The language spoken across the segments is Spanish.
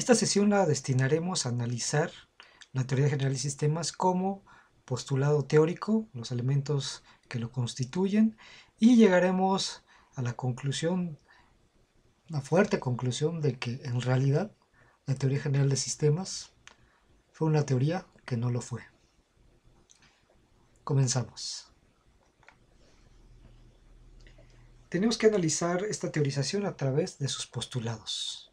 Esta sesión la destinaremos a analizar la teoría general de sistemas como postulado teórico, los elementos que lo constituyen, y llegaremos a la conclusión, la fuerte conclusión de que en realidad la teoría general de sistemas fue una teoría que no lo fue. Comenzamos. Tenemos que analizar esta teorización a través de sus postulados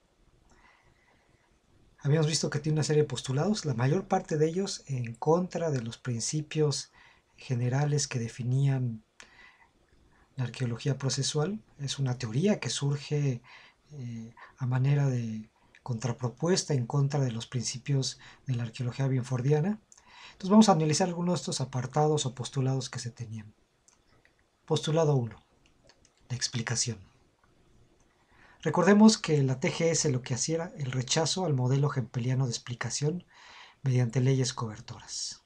habíamos visto que tiene una serie de postulados, la mayor parte de ellos en contra de los principios generales que definían la arqueología procesual. Es una teoría que surge eh, a manera de contrapropuesta en contra de los principios de la arqueología bienfordiana. Entonces vamos a analizar algunos de estos apartados o postulados que se tenían. Postulado 1. La explicación. Recordemos que la TGS lo que hacía era el rechazo al modelo gempeliano de explicación mediante leyes cobertoras.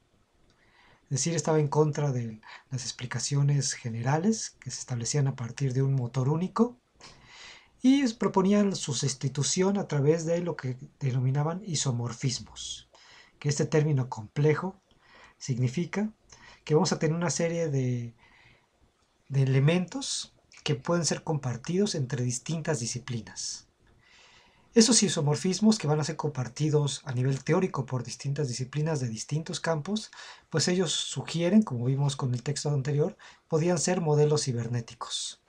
Es decir, estaba en contra de las explicaciones generales que se establecían a partir de un motor único y proponían su sustitución a través de lo que denominaban isomorfismos, que este término complejo significa que vamos a tener una serie de, de elementos que pueden ser compartidos entre distintas disciplinas. Esos isomorfismos que van a ser compartidos a nivel teórico por distintas disciplinas de distintos campos, pues ellos sugieren, como vimos con el texto anterior, podían ser modelos cibernéticos.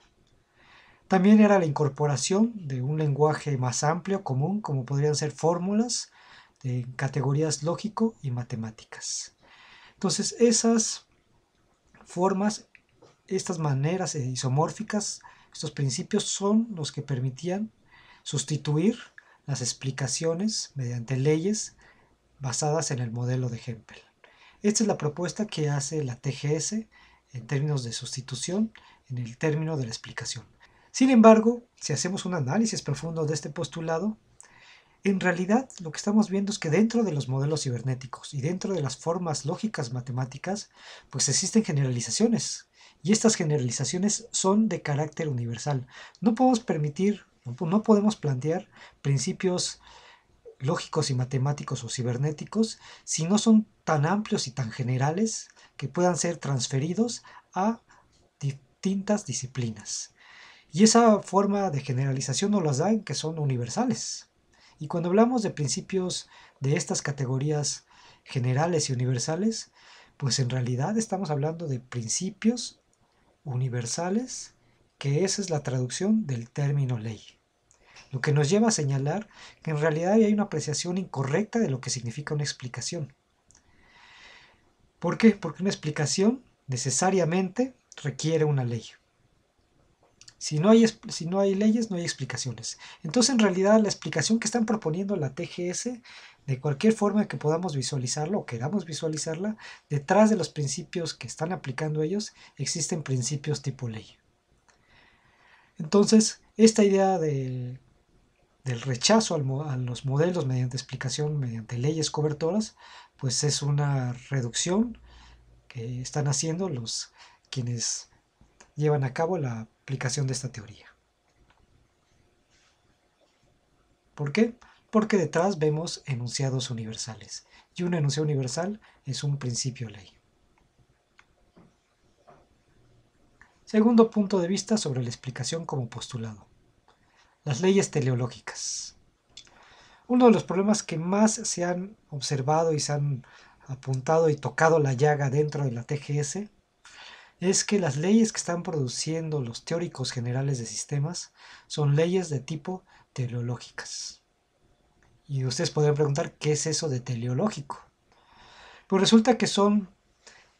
También era la incorporación de un lenguaje más amplio, común, como podrían ser fórmulas de categorías lógico y matemáticas. Entonces, esas formas estas maneras isomórficas, estos principios son los que permitían sustituir las explicaciones mediante leyes basadas en el modelo de Hempel. Esta es la propuesta que hace la TGS en términos de sustitución en el término de la explicación. Sin embargo, si hacemos un análisis profundo de este postulado, en realidad lo que estamos viendo es que dentro de los modelos cibernéticos y dentro de las formas lógicas matemáticas, pues existen generalizaciones y estas generalizaciones son de carácter universal. No podemos permitir, no podemos plantear principios lógicos y matemáticos o cibernéticos si no son tan amplios y tan generales que puedan ser transferidos a distintas disciplinas. Y esa forma de generalización nos las dan que son universales. Y cuando hablamos de principios de estas categorías generales y universales, pues en realidad estamos hablando de principios universales, que esa es la traducción del término ley. Lo que nos lleva a señalar que en realidad hay una apreciación incorrecta de lo que significa una explicación. ¿Por qué? Porque una explicación necesariamente requiere una ley. Si no, hay, si no hay leyes, no hay explicaciones. Entonces, en realidad, la explicación que están proponiendo la TGS, de cualquier forma que podamos visualizarla o queramos visualizarla, detrás de los principios que están aplicando ellos, existen principios tipo ley. Entonces, esta idea del, del rechazo al, a los modelos mediante explicación, mediante leyes cobertoras, pues es una reducción que están haciendo los quienes llevan a cabo la aplicación de esta teoría. ¿Por qué? Porque detrás vemos enunciados universales, y un enunciado universal es un principio ley. Segundo punto de vista sobre la explicación como postulado. Las leyes teleológicas. Uno de los problemas que más se han observado y se han apuntado y tocado la llaga dentro de la TGS es que las leyes que están produciendo los teóricos generales de sistemas son leyes de tipo teleológicas. Y ustedes podrían preguntar, ¿qué es eso de teleológico? Pues resulta que son,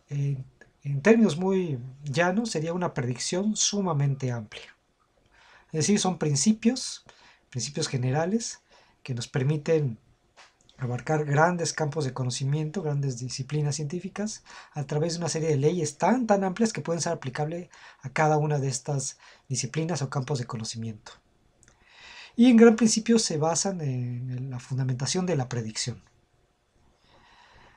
eh, en términos muy llanos, sería una predicción sumamente amplia. Es decir, son principios, principios generales, que nos permiten abarcar grandes campos de conocimiento, grandes disciplinas científicas, a través de una serie de leyes tan, tan amplias que pueden ser aplicables a cada una de estas disciplinas o campos de conocimiento. Y en gran principio se basan en la fundamentación de la predicción.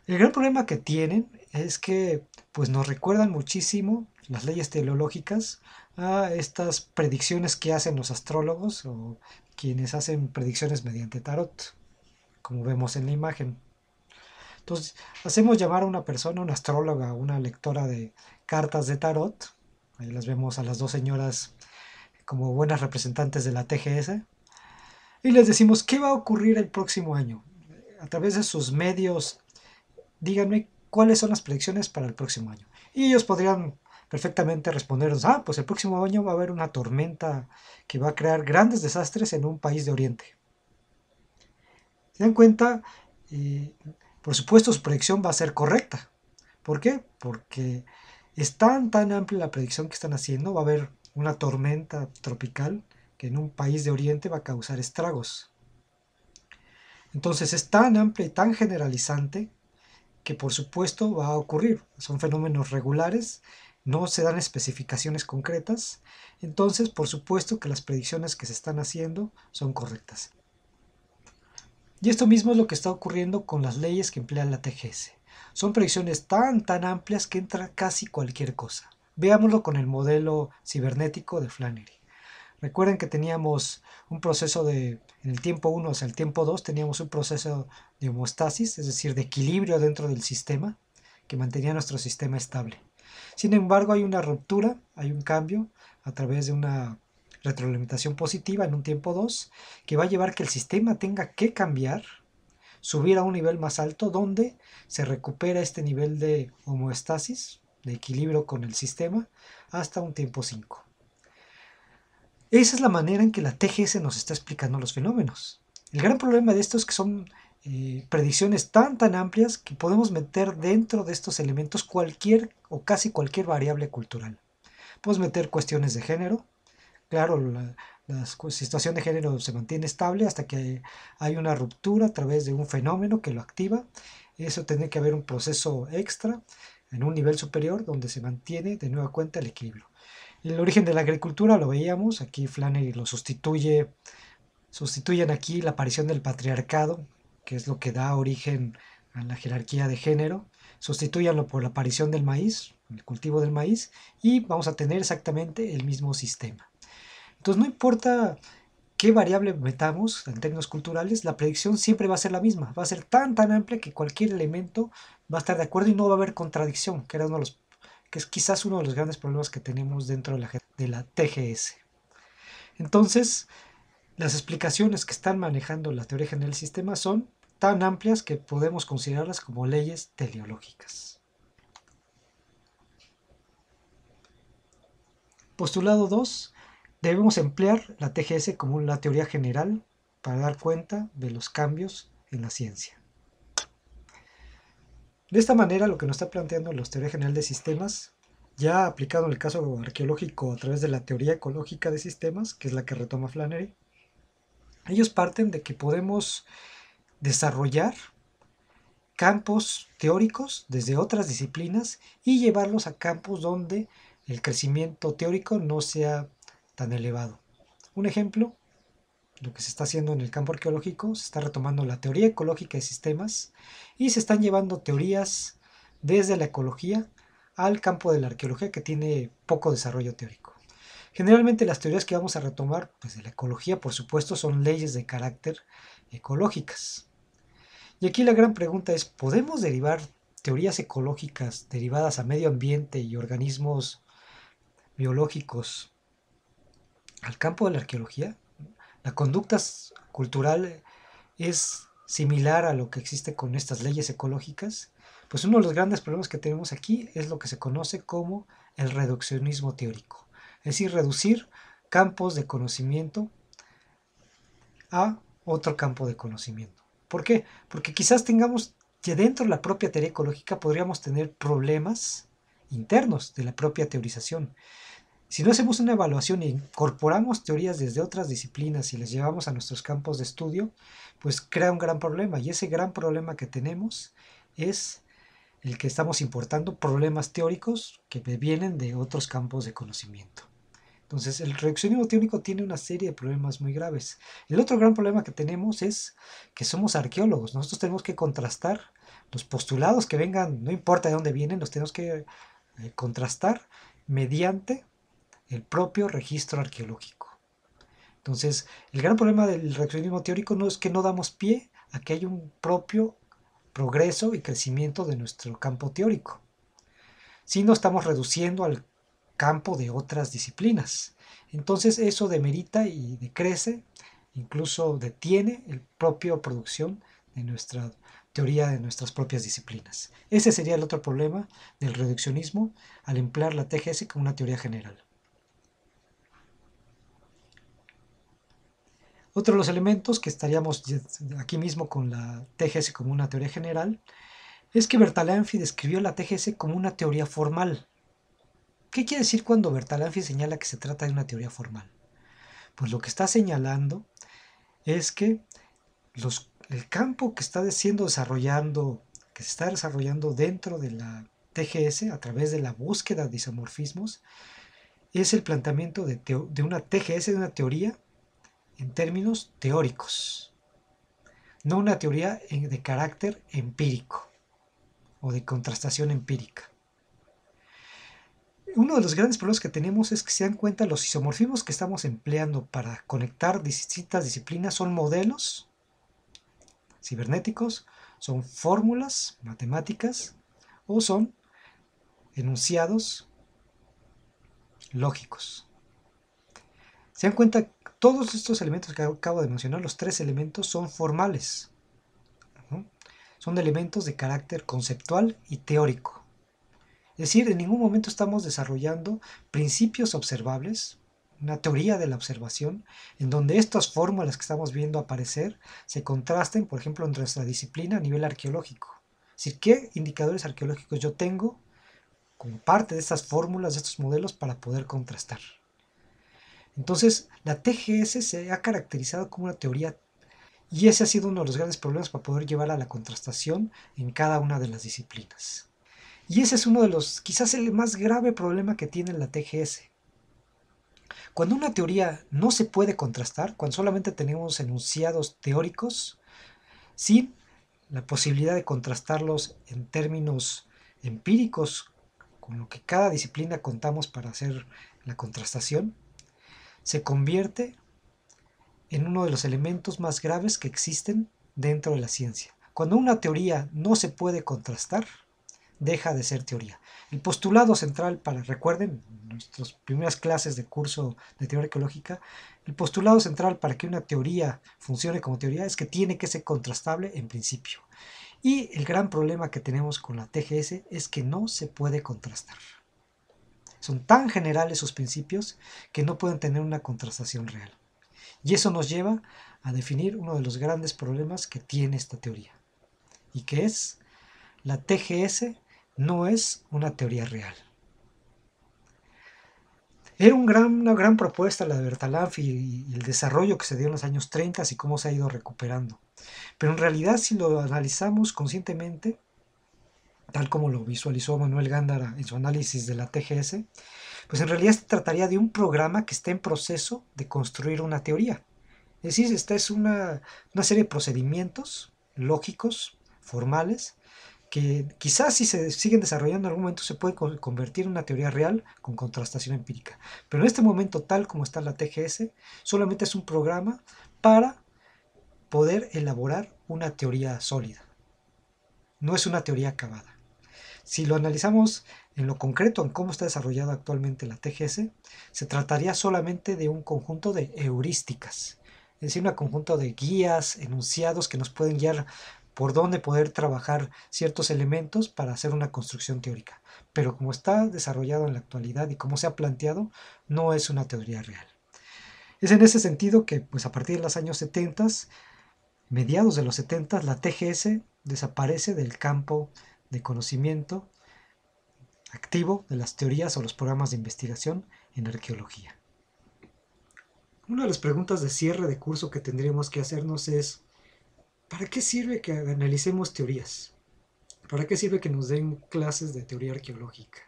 El gran problema que tienen es que pues nos recuerdan muchísimo las leyes teológicas a estas predicciones que hacen los astrólogos o quienes hacen predicciones mediante tarot como vemos en la imagen. Entonces, hacemos llamar a una persona, una astróloga, una lectora de cartas de tarot. Ahí las vemos a las dos señoras como buenas representantes de la TGS. Y les decimos, ¿qué va a ocurrir el próximo año? A través de sus medios, díganme cuáles son las predicciones para el próximo año. Y ellos podrían perfectamente respondernos, ah, pues el próximo año va a haber una tormenta que va a crear grandes desastres en un país de Oriente se dan cuenta, eh, por supuesto su predicción va a ser correcta. ¿Por qué? Porque es tan, tan amplia la predicción que están haciendo, va a haber una tormenta tropical que en un país de Oriente va a causar estragos. Entonces es tan amplia y tan generalizante que por supuesto va a ocurrir. Son fenómenos regulares, no se dan especificaciones concretas, entonces por supuesto que las predicciones que se están haciendo son correctas. Y esto mismo es lo que está ocurriendo con las leyes que emplea la TGS. Son predicciones tan tan amplias que entra casi cualquier cosa. Veámoslo con el modelo cibernético de Flannery. Recuerden que teníamos un proceso de, en el tiempo 1 hacia el tiempo 2, teníamos un proceso de homostasis, es decir, de equilibrio dentro del sistema, que mantenía nuestro sistema estable. Sin embargo, hay una ruptura, hay un cambio a través de una retroalimentación positiva en un tiempo 2, que va a llevar que el sistema tenga que cambiar, subir a un nivel más alto donde se recupera este nivel de homeostasis, de equilibrio con el sistema, hasta un tiempo 5. Esa es la manera en que la TGS nos está explicando los fenómenos. El gran problema de esto es que son eh, predicciones tan tan amplias que podemos meter dentro de estos elementos cualquier o casi cualquier variable cultural. Podemos meter cuestiones de género, Claro, la, situación de género se mantiene estable hasta que hay una ruptura a través de un fenómeno que lo activa. Eso tiene que haber un proceso extra en un nivel superior donde se mantiene de nueva cuenta el equilibrio. El origen de la agricultura lo veíamos, aquí Flannery lo sustituye, sustituyen aquí la aparición del patriarcado, que es lo que da origen a la jerarquía de género, sustituyanlo por la aparición del maíz, el cultivo del maíz, y vamos a tener exactamente el mismo sistema. Entonces, no importa qué variable metamos en términos culturales, la predicción siempre va a ser la misma. Va a ser tan, tan amplia que cualquier elemento va a estar de acuerdo y no va a haber contradicción, que, los, que es quizás uno de los grandes problemas que tenemos dentro de la, de la TGS. Entonces, las explicaciones que están manejando la teoría general del sistema son tan amplias que podemos considerarlas como leyes teleológicas. Postulado 2. Debemos emplear la TGS como una teoría general para dar cuenta de los cambios en la ciencia. De esta manera, lo que nos está planteando la teoría general de sistemas, ya aplicado en el caso arqueológico a través de la teoría ecológica de sistemas, que es la que retoma Flannery, ellos parten de que podemos desarrollar campos teóricos desde otras disciplinas y llevarlos a campos donde el crecimiento teórico no sea tan elevado. Un ejemplo, lo que se está haciendo en el campo arqueológico, se está retomando la teoría ecológica de sistemas y se están llevando teorías desde la ecología al campo de la arqueología que tiene poco desarrollo teórico. Generalmente las teorías que vamos a retomar pues, de la ecología, por supuesto, son leyes de carácter ecológicas. Y aquí la gran pregunta es, ¿podemos derivar teorías ecológicas derivadas a medio ambiente y organismos biológicos al campo de la arqueología, la conducta cultural es similar a lo que existe con estas leyes ecológicas, pues uno de los grandes problemas que tenemos aquí es lo que se conoce como el reduccionismo teórico, es decir, reducir campos de conocimiento a otro campo de conocimiento. ¿Por qué? Porque quizás tengamos que dentro de la propia teoría ecológica podríamos tener problemas internos de la propia teorización. Si no hacemos una evaluación e incorporamos teorías desde otras disciplinas y las llevamos a nuestros campos de estudio, pues crea un gran problema. Y ese gran problema que tenemos es el que estamos importando problemas teóricos que vienen de otros campos de conocimiento. Entonces, el reduccionismo teórico tiene una serie de problemas muy graves. El otro gran problema que tenemos es que somos arqueólogos. Nosotros tenemos que contrastar los postulados que vengan, no importa de dónde vienen, los tenemos que eh, contrastar mediante el propio registro arqueológico. Entonces, el gran problema del reduccionismo teórico no es que no damos pie a que haya un propio progreso y crecimiento de nuestro campo teórico, sino estamos reduciendo al campo de otras disciplinas. Entonces, eso demerita y decrece, incluso detiene el propio producción de nuestra teoría de nuestras propias disciplinas. Ese sería el otro problema del reduccionismo al emplear la TGS como una teoría general. Otro de los elementos que estaríamos aquí mismo con la TGS como una teoría general es que Bertalanffy describió la TGS como una teoría formal. ¿Qué quiere decir cuando Bertalanffy señala que se trata de una teoría formal? Pues lo que está señalando es que el campo que está siendo desarrollando, que se está desarrollando dentro de la TGS a través de la búsqueda de isomorfismos, es el planteamiento de, de una TGS, de una teoría en términos teóricos, no una teoría de carácter empírico o de contrastación empírica. Uno de los grandes problemas que tenemos es que se dan cuenta los isomorfismos que estamos empleando para conectar distintas disciplinas son modelos cibernéticos, son fórmulas matemáticas o son enunciados lógicos. Se dan cuenta todos estos elementos que acabo de mencionar, los tres elementos, son formales. Son elementos de carácter conceptual y teórico. Es decir, en ningún momento estamos desarrollando principios observables, una teoría de la observación, en donde estas fórmulas que estamos viendo aparecer se contrasten, por ejemplo, entre nuestra disciplina a nivel arqueológico. Es decir, ¿qué indicadores arqueológicos yo tengo como parte de estas fórmulas, de estos modelos para poder contrastar? Entonces, la TGS se ha caracterizado como una teoría y ese ha sido uno de los grandes problemas para poder llevar a la contrastación en cada una de las disciplinas. Y ese es uno de los, quizás el más grave problema que tiene la TGS. Cuando una teoría no se puede contrastar, cuando solamente tenemos enunciados teóricos, sin la posibilidad de contrastarlos en términos empíricos, con lo que cada disciplina contamos para hacer la contrastación, se convierte en uno de los elementos más graves que existen dentro de la ciencia. Cuando una teoría no se puede contrastar, deja de ser teoría. El postulado central para, recuerden, nuestras primeras clases de curso de teoría ecológica, el postulado central para que una teoría funcione como teoría es que tiene que ser contrastable en principio. Y el gran problema que tenemos con la TGS es que no se puede contrastar. Son tan generales sus principios que no pueden tener una contrastación real. Y eso nos lleva a definir uno de los grandes problemas que tiene esta teoría, y que es la TGS no es una teoría real. Era una gran propuesta la de Bertalanffy y el desarrollo que se dio en los años 30 y cómo se ha ido recuperando. Pero en realidad si lo analizamos conscientemente, tal como lo visualizó Manuel Gándara en su análisis de la TGS, pues en realidad se trataría de un programa que está en proceso de construir una teoría. Es decir, esta es una, serie de procedimientos lógicos, formales, que quizás si se siguen desarrollando en algún momento se puede convertir en una teoría real con contrastación empírica. Pero en este momento, tal como está la TGS, solamente es un programa para poder elaborar una teoría sólida. No es una teoría acabada. Si lo analizamos en lo concreto, en cómo está desarrollada actualmente la TGS, se trataría solamente de un conjunto de heurísticas, es decir, un conjunto de guías, enunciados que nos pueden guiar por dónde poder trabajar ciertos elementos para hacer una construcción teórica. Pero como está desarrollado en la actualidad y como se ha planteado, no es una teoría real. Es en ese sentido que, pues a partir de los años 70, mediados de los 70, la TGS desaparece del campo de conocimiento activo de las teorías o los programas de investigación en arqueología. Una de las preguntas de cierre de curso que tendríamos que hacernos es, ¿para qué sirve que analicemos teorías? ¿Para qué sirve que nos den clases de teoría arqueológica?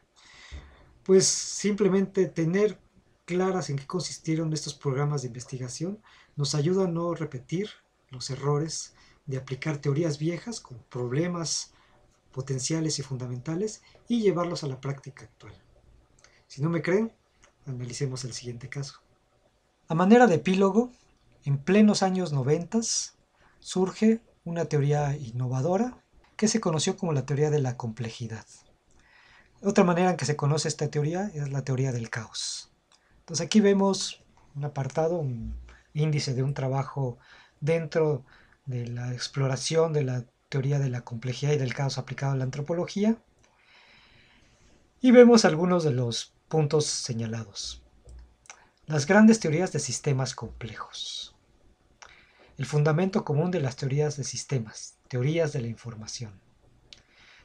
Pues simplemente tener claras en qué consistieron estos programas de investigación nos ayuda a no repetir los errores de aplicar teorías viejas con problemas potenciales y fundamentales y llevarlos a la práctica actual. Si no me creen, analicemos el siguiente caso. A manera de epílogo, en plenos años 90 surge una teoría innovadora que se conoció como la teoría de la complejidad. Otra manera en que se conoce esta teoría es la teoría del caos. Entonces aquí vemos un apartado, un índice de un trabajo dentro de la exploración de la teoría de la complejidad y del caos aplicado a la antropología. Y vemos algunos de los puntos señalados. Las grandes teorías de sistemas complejos. El fundamento común de las teorías de sistemas, teorías de la información.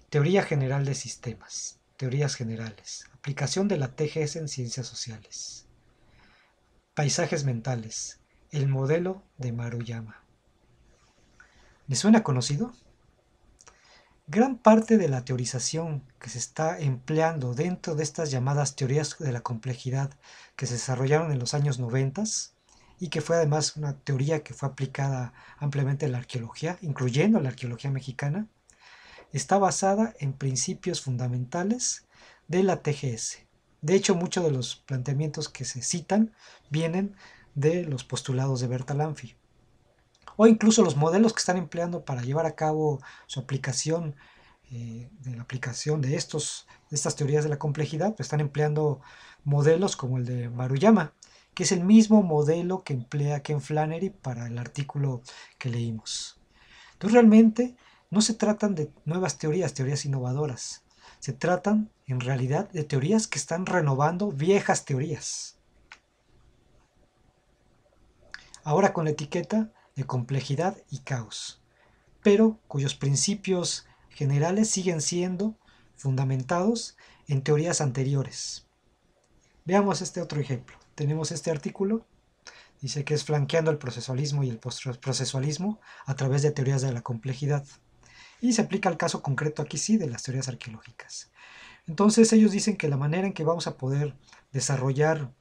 Teoría general de sistemas, teorías generales, aplicación de la TGS en ciencias sociales. Paisajes mentales, el modelo de Maruyama. ¿Le suena conocido? Gran parte de la teorización que se está empleando dentro de estas llamadas teorías de la complejidad que se desarrollaron en los años 90 y que fue además una teoría que fue aplicada ampliamente en la arqueología, incluyendo la arqueología mexicana, está basada en principios fundamentales de la TGS. De hecho, muchos de los planteamientos que se citan vienen de los postulados de Bertalanffy o incluso los modelos que están empleando para llevar a cabo su aplicación, eh, de la aplicación de, estos, estas teorías de la complejidad, pues están empleando modelos como el de Maruyama, que es el mismo modelo que emplea Ken Flannery para el artículo que leímos. Entonces realmente no se tratan de nuevas teorías, teorías innovadoras, se tratan en realidad de teorías que están renovando viejas teorías. Ahora con la etiqueta de complejidad y caos, pero cuyos principios generales siguen siendo fundamentados en teorías anteriores. Veamos este otro ejemplo. Tenemos este artículo, dice que es flanqueando el procesualismo y el postprocesualismo a través de teorías de la complejidad. Y se aplica al caso concreto aquí sí de las teorías arqueológicas. Entonces ellos dicen que la manera en que vamos a poder desarrollar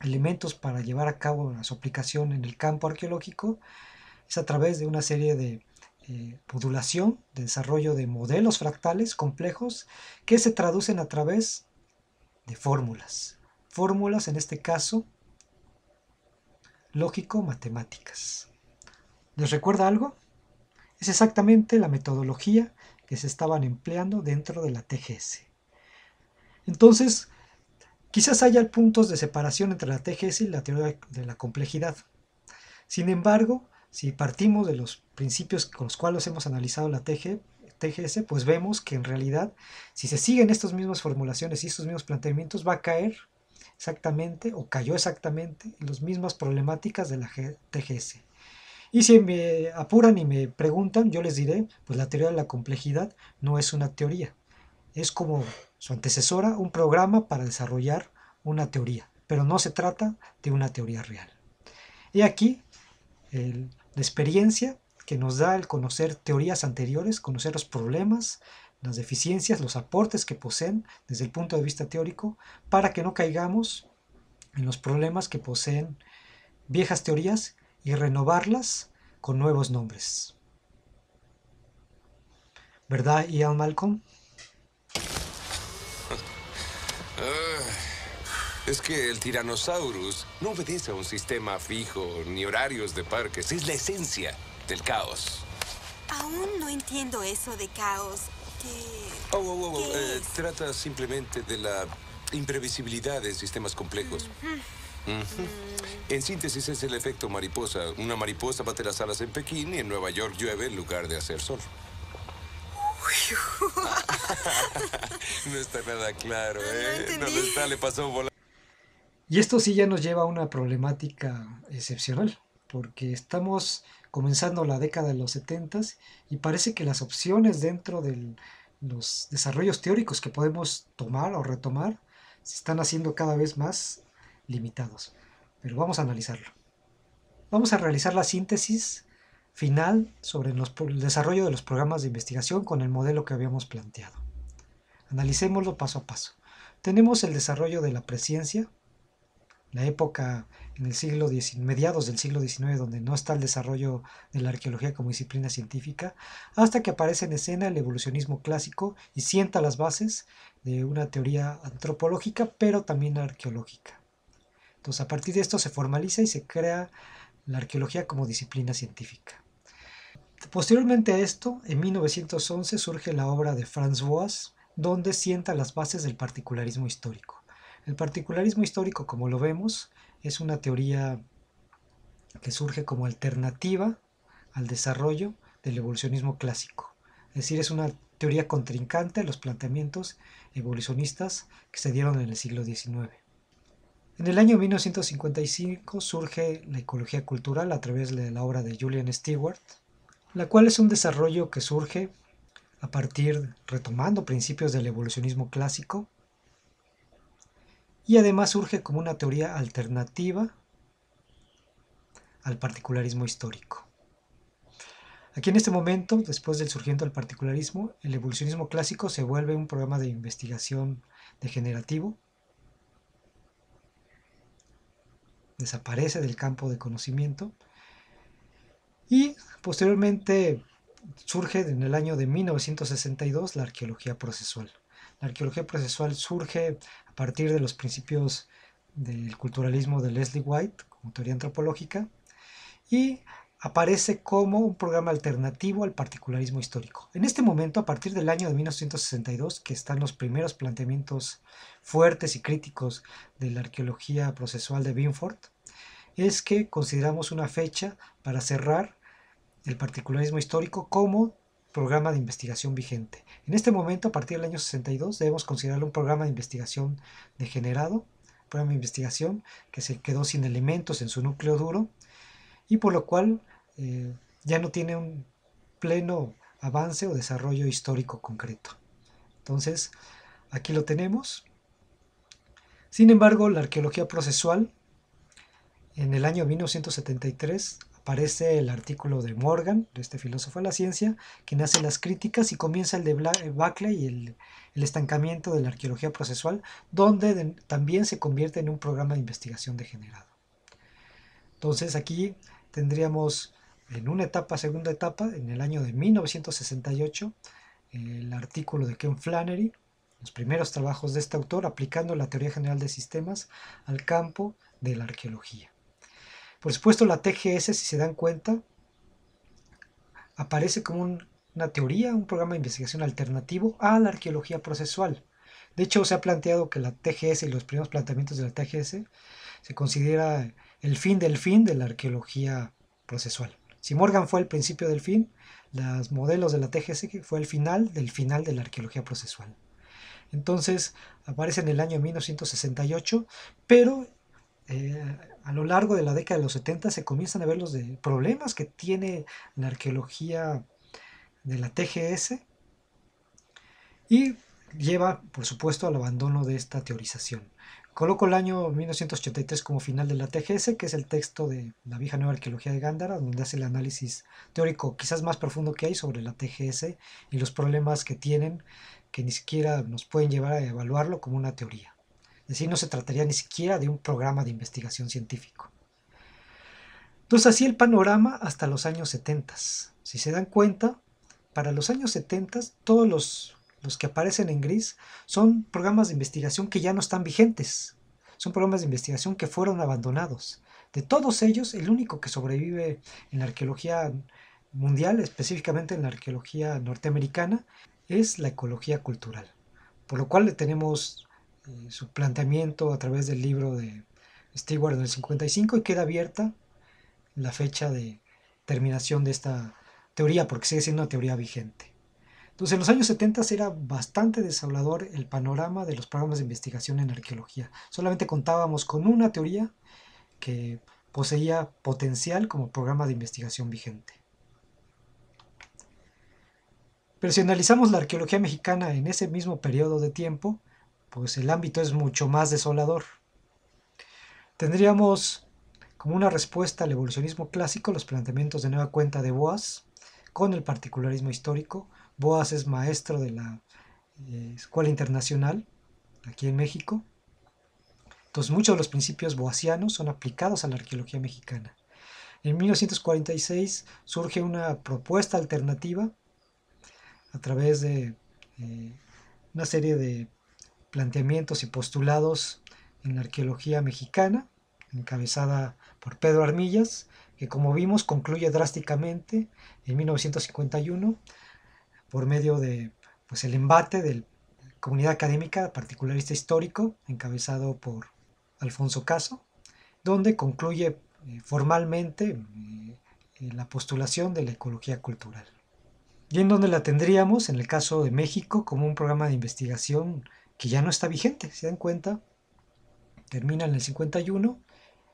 elementos para llevar a cabo su aplicación en el campo arqueológico es a través de una serie de eh, modulación, de desarrollo de modelos fractales complejos que se traducen a través de fórmulas. Fórmulas en este caso lógico-matemáticas. ¿Les recuerda algo? Es exactamente la metodología que se estaban empleando dentro de la TGS. Entonces, Quizás haya puntos de separación entre la TGS y la teoría de la complejidad. Sin embargo, si partimos de los principios con los cuales hemos analizado la TGS, pues vemos que en realidad, si se siguen estas mismas formulaciones y estos mismos planteamientos, va a caer exactamente o cayó exactamente en las mismas problemáticas de la TGS. Y si me apuran y me preguntan, yo les diré, pues la teoría de la complejidad no es una teoría, es como su antecesora, un programa para desarrollar una teoría, pero no se trata de una teoría real. Y aquí la experiencia que nos da el conocer teorías anteriores, conocer los problemas, las deficiencias, los aportes que poseen desde el punto de vista teórico, para que no caigamos en los problemas que poseen viejas teorías y renovarlas con nuevos nombres. ¿Verdad, Ian Malcolm? Ah, es que el tiranosaurus no obedece a un sistema fijo ni horarios de parques. Es la esencia del caos. Aún no entiendo eso de caos. Oh, oh, oh, oh eh, trata simplemente de la imprevisibilidad de sistemas complejos. Mm. En síntesis es el efecto mariposa. Una mariposa bate las alas en Pekín y en Nueva York llueve en lugar de hacer sol. no está nada claro, ¿eh? No, está, le pasó Y esto sí ya nos lleva a una problemática excepcional, porque estamos comenzando la década de los 70 y parece que las opciones dentro de los desarrollos teóricos que podemos tomar o retomar se están haciendo cada vez más limitados. Pero vamos a analizarlo. Vamos a realizar la síntesis final sobre el desarrollo de los programas de investigación con el modelo que habíamos planteado. Analicémoslo paso a paso. Tenemos el desarrollo de la presciencia, la época en el siglo XIX, mediados del siglo XIX, donde no está el desarrollo de la arqueología como disciplina científica, hasta que aparece en escena el evolucionismo clásico y sienta las bases de una teoría antropológica, pero también arqueológica. Entonces, a partir de esto se formaliza y se crea la arqueología como disciplina científica. Posteriormente a esto, en 1911 surge la obra de Franz Boas, donde sienta las bases del particularismo histórico. El particularismo histórico, como lo vemos, es una teoría que surge como alternativa al desarrollo del evolucionismo clásico. Es decir, es una teoría contrincante a los planteamientos evolucionistas que se dieron en el siglo XIX. En el año 1955 surge la ecología cultural a través de la obra de Julian Stewart, la cual es un desarrollo que surge a partir, retomando principios del evolucionismo clásico, y además surge como una teoría alternativa al particularismo histórico. Aquí en este momento, después del surgimiento del particularismo, el evolucionismo clásico se vuelve un programa de investigación degenerativo, desaparece del campo de conocimiento y posteriormente surge en el año de 1962 la arqueología procesual. La arqueología procesual surge a partir de los principios del culturalismo de Leslie White como teoría antropológica y aparece como un programa alternativo al particularismo histórico. En este momento, a partir del año de 1962, que están los primeros planteamientos fuertes y críticos de la arqueología procesual de Binford, es que consideramos una fecha para cerrar el particularismo histórico como programa de investigación vigente. En este momento, a partir del año 62, debemos considerarlo un programa de investigación degenerado, programa de investigación que se quedó sin elementos en su núcleo duro y por lo cual eh, ya no tiene un pleno avance o desarrollo histórico concreto. Entonces, aquí lo tenemos. Sin embargo, la arqueología procesual en el año 1973 aparece el artículo de Morgan, de este filósofo de la ciencia, que nace las críticas y comienza el de y el, estancamiento de la arqueología procesual, donde también se convierte en un programa de investigación degenerado. Entonces aquí tendríamos en una etapa, segunda etapa, en el año de 1968, el artículo de Ken Flannery, los primeros trabajos de este autor aplicando la teoría general de sistemas al campo de la arqueología. Por supuesto, la TGS, si se dan cuenta, aparece como una teoría, un programa de investigación alternativo a la arqueología procesual. De hecho, se ha planteado que la TGS y los primeros planteamientos de la TGS se considera el fin del fin de la arqueología procesual. Si Morgan fue el principio del fin, los modelos de la TGS fue el final del final de la arqueología procesual. Entonces aparece en el año 1968, pero eh, a lo largo de la década de los 70 se comienzan a ver los problemas que tiene la arqueología de la TGS y lleva, por supuesto, al abandono de esta teorización. Coloco el año 1983 como final de la TGS, que es el texto de la vieja nueva arqueología de Gándara, donde hace el análisis teórico quizás más profundo que hay sobre la TGS y los problemas que tienen, que ni siquiera nos pueden llevar a evaluarlo como una teoría. Es decir, no se trataría ni siquiera de un programa de investigación científico. Entonces así el panorama hasta los años 70. Si se dan cuenta, para los años 70 todos los, los que aparecen en gris son programas de investigación que ya no están vigentes. Son programas de investigación que fueron abandonados. De todos ellos, el único que sobrevive en la arqueología mundial, específicamente en la arqueología norteamericana, es la ecología cultural. Por lo cual le tenemos eh, su planteamiento a través del libro de Stewart el 55 y queda abierta la fecha de terminación de esta teoría porque sigue siendo una teoría vigente. Entonces, en los años 70 era bastante desablador el panorama de los programas de investigación en arqueología. Solamente contábamos con una teoría que poseía potencial como programa de investigación vigente. Pero si analizamos la arqueología mexicana en ese mismo periodo de tiempo, pues el ámbito es mucho más desolador. Tendríamos como una respuesta al evolucionismo clásico los planteamientos de nueva cuenta de Boas con el particularismo histórico. Boas es maestro de la eh, Escuela Internacional aquí en México. Entonces muchos de los principios boasianos son aplicados a la arqueología mexicana. En 1946 surge una propuesta alternativa a través de eh, una serie de planteamientos y postulados en la arqueología mexicana, encabezada por Pedro Armillas, que como vimos concluye drásticamente en 1951 por medio de pues, el embate de la comunidad académica particularista histórico, encabezado por Alfonso Caso, donde concluye eh, formalmente eh, eh, la postulación de la ecología cultural. Y en donde la tendríamos, en el caso de México, como un programa de investigación que ya no está vigente, se dan cuenta, termina en el 51,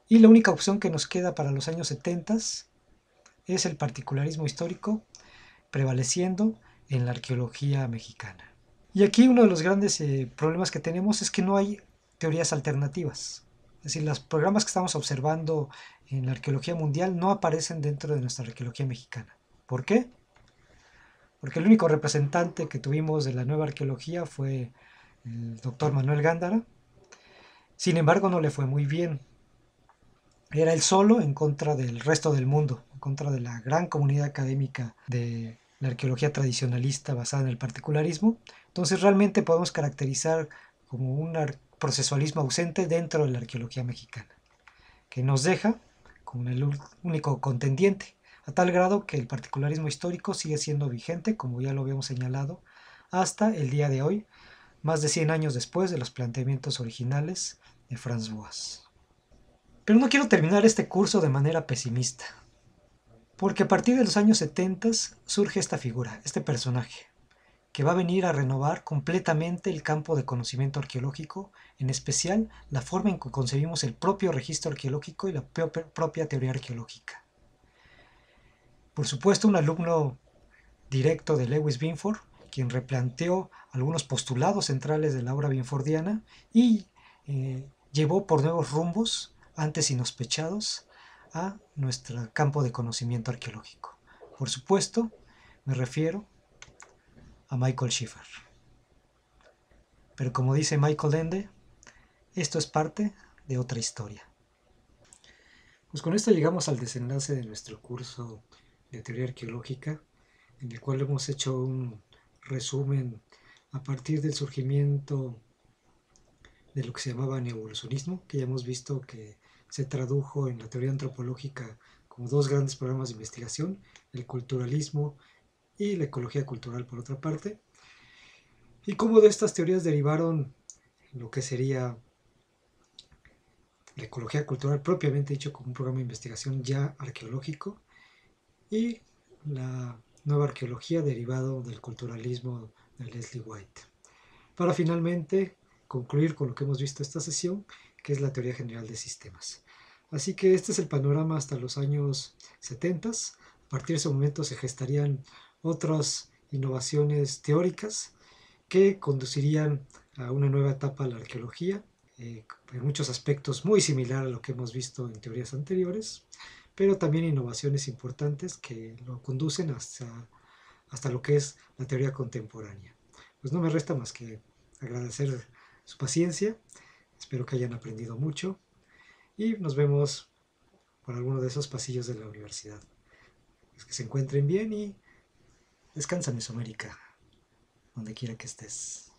y la única opción que nos queda para los años 70 es el particularismo histórico prevaleciendo en la arqueología mexicana. Y aquí uno de los grandes eh, problemas que tenemos es que no hay teorías alternativas. Es decir, los programas que estamos observando en la arqueología mundial no aparecen dentro de nuestra arqueología mexicana. ¿Por qué? Porque el único representante que tuvimos de la nueva arqueología fue el doctor Manuel Gándara. Sin embargo, no le fue muy bien. Era el solo en contra del resto del mundo, en contra de la gran comunidad académica de la arqueología tradicionalista basada en el particularismo. Entonces realmente podemos caracterizar como un procesualismo ausente dentro de la arqueología mexicana, que nos deja como el único contendiente, a tal grado que el particularismo histórico sigue siendo vigente, como ya lo habíamos señalado, hasta el día de hoy, más de 100 años después de los planteamientos originales de Franz Boas. Pero no quiero terminar este curso de manera pesimista, porque a partir de los años 70 surge esta figura, este personaje, que va a venir a renovar completamente el campo de conocimiento arqueológico, en especial la forma en que concebimos el propio registro arqueológico y la propia teoría arqueológica. Por supuesto, un alumno directo de Lewis Binford, quien replanteó algunos postulados centrales de la obra bienfordiana y eh, llevó por nuevos rumbos, antes inospechados a nuestro campo de conocimiento arqueológico. Por supuesto, me refiero a Michael Schiffer. Pero como dice Michael Ende, esto es parte de otra historia. Pues con esto llegamos al desenlace de nuestro curso de teoría arqueológica, en el cual hemos hecho un resumen a partir del surgimiento de lo que se llamaba neovolucionismo que ya hemos visto que se tradujo en la teoría antropológica como dos grandes programas de investigación, el culturalismo y la ecología cultural por otra parte, y cómo de estas teorías derivaron lo que sería la ecología cultural propiamente dicho como un programa de investigación ya arqueológico y la Nueva Arqueología derivado del culturalismo de Leslie White. Para finalmente concluir con lo que hemos visto esta sesión, que es la teoría general de sistemas. Así que este es el panorama hasta los años 70. A partir de ese momento se gestarían otras innovaciones teóricas que conducirían a una nueva etapa de la arqueología, eh, en muchos aspectos muy similar a lo que hemos visto en teorías anteriores pero también innovaciones importantes que lo conducen hasta, hasta lo que es la teoría contemporánea. Pues no me resta más que agradecer su paciencia, espero que hayan aprendido mucho y nos vemos por alguno de esos pasillos de la universidad. Pues que se encuentren bien y descansa América, donde quiera que estés.